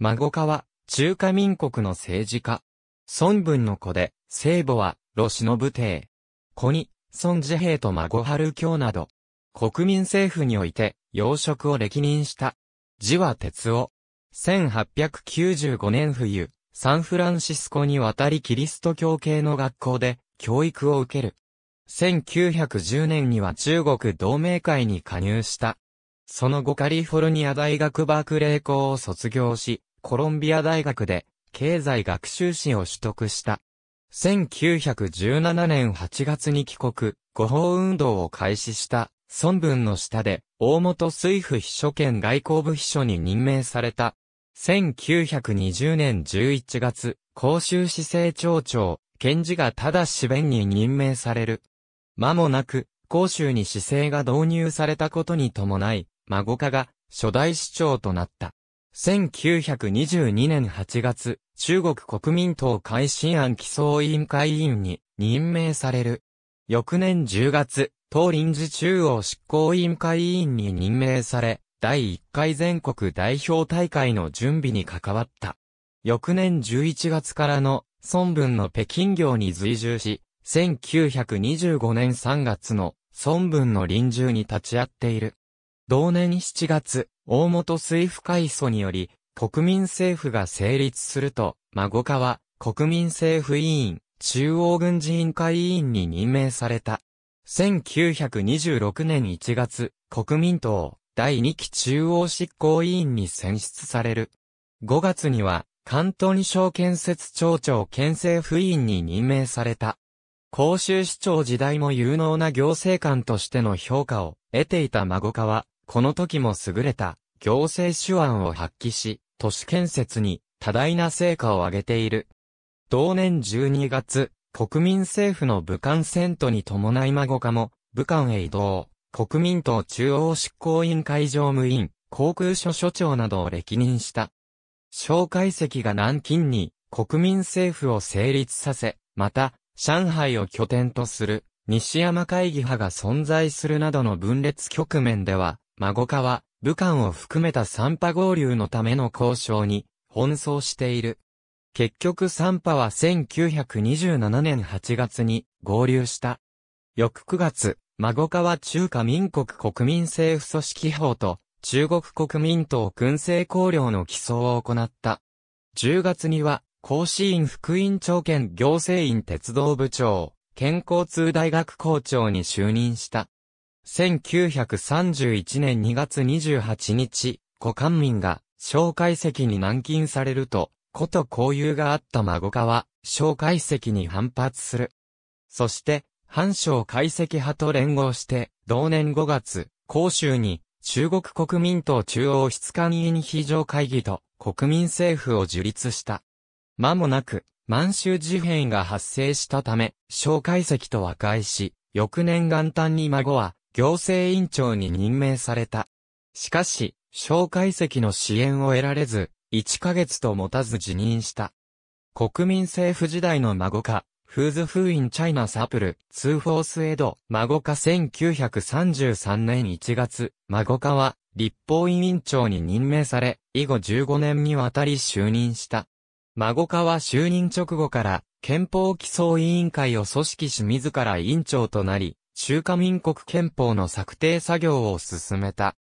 孫家は、中華民国の政治家。孫文の子で、聖母は、ノブ帝。子に、孫治兵と孫春京など、国民政府において、養殖を歴任した。字は哲夫。1895年冬、サンフランシスコに渡りキリスト教系の学校で、教育を受ける。1910年には中国同盟会に加入した。その後カリフォルニア大学バークレー校を卒業し、コロンビア大学で経済学習士を取得した。1917年8月に帰国、誤報運動を開始した孫文の下で、大本水夫秘書兼外交部秘書に任命された。1920年11月、公衆市政庁長、検事がただし弁に任命される。間もなく、公衆に市政が導入されたことに伴い、孫家が初代市長となった。1922年8月、中国国民党改新案起草委員会委員に任命される。翌年10月、党臨時中央執行委員会委員に任命され、第1回全国代表大会の準備に関わった。翌年11月からの孫文の北京業に随従し、1925年3月の孫文の臨終に立ち会っている。同年7月、大本水府会祖により、国民政府が成立すると、孫川、国民政府委員、中央軍事委員会委員に任命された。1926年1月、国民党、第2期中央執行委員に選出される。5月には、関東二省建設庁長県政府委員に任命された。甲州市長時代も有能な行政官としての評価を得ていた孫川、この時も優れた行政手腕を発揮し、都市建設に多大な成果を上げている。同年12月、国民政府の武漢戦闘に伴い孫かも、武漢へ移動、国民党中央執行委員会常務員、航空所所長などを歴任した。蒋介石が南京に国民政府を成立させ、また、上海を拠点とする西山会議派が存在するなどの分裂局面では、孫化は、武漢を含めた三波合流のための交渉に、奔走している。結局三波は1927年8月に合流した。翌9月、孫化は中華民国国民政府組織法と、中国国民党軍政綱領の起草を行った。10月には、甲子院副院長兼行政院鉄道部長、健康通大学校長に就任した。1931年2月28日、古官民が、小介石に軟禁されると、こと交友があった孫川、小介石に反発する。そして、藩小解石派と連合して、同年5月、広州に、中国国民党中央質官委員非常会議と、国民政府を樹立した。間もなく、満州事変が発生したため、小介石と和解し、翌年元旦に孫は、行政委員長に任命された。しかし、小介析の支援を得られず、1ヶ月と持たず辞任した。国民政府時代の孫か、フーズフーインチャイナサプル、ツーフォースエド、孫か1933年1月、孫かは、立法委員長に任命され、以後15年にわたり就任した。孫かは就任直後から、憲法基礎委員会を組織し自ら委員長となり、中華民国憲法の策定作業を進めた。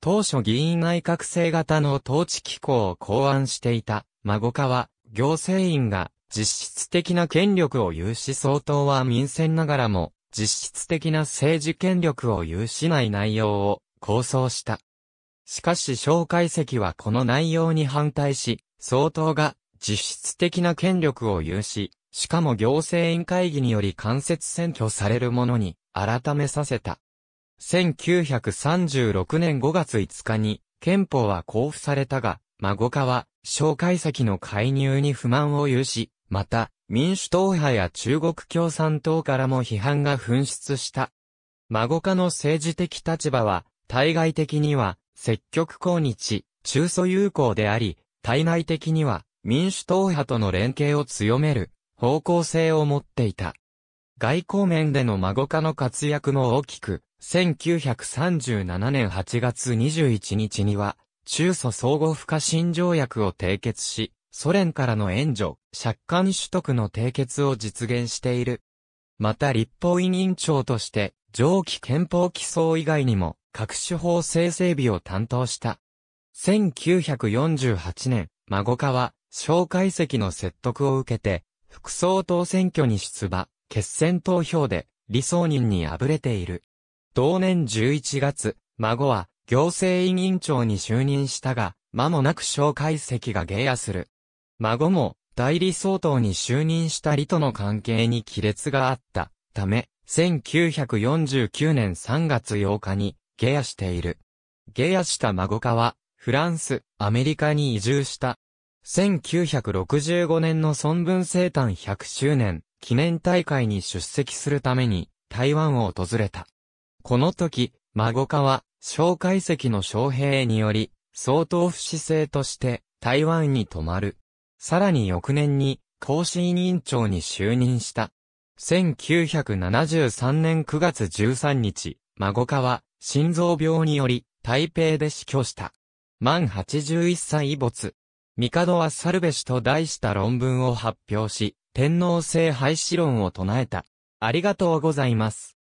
当初議員内閣制型の統治機構を考案していた、孫川、行政院が実質的な権力を有し総統は民選ながらも実質的な政治権力を有しない内容を構想した。しかし小介析はこの内容に反対し、総統が実質的な権力を有し、しかも行政院会議により間接選挙されるものに改めさせた。1936年5月5日に憲法は交付されたが、孫家は、紹介先の介入に不満を有し、また、民主党派や中国共産党からも批判が噴出した。孫家の政治的立場は、対外的には、積極抗日、中祖友好であり、対内的には、民主党派との連携を強める、方向性を持っていた。外交面での孫家の活躍も大きく、1937年8月21日には、中ソ相互不可侵条約を締結し、ソ連からの援助、借款取得の締結を実現している。また立法委員長として、上記憲法起草以外にも、各種法制整備を担当した。1948年、孫家は、蒋介石の説得を受けて、副総統選挙に出馬。決戦投票で、理想人に敗れている。同年11月、孫は、行政委員長に就任したが、間もなく紹介席が下野する。孫も、代理総統に就任した李との関係に亀裂があった、ため、1949年3月8日に、下野している。下野した孫家は、フランス、アメリカに移住した。1965年の孫文生誕100周年、記念大会に出席するために台湾を訪れた。この時、孫化は、小介石の将兵により、総統不死制として台湾に泊まる。さらに翌年に、更新委員長に就任した。1973年9月13日、孫化は、心臓病により、台北で死去した。満81歳没。帝はルベシと題した論文を発表し、天皇制廃止論を唱えた。ありがとうございます。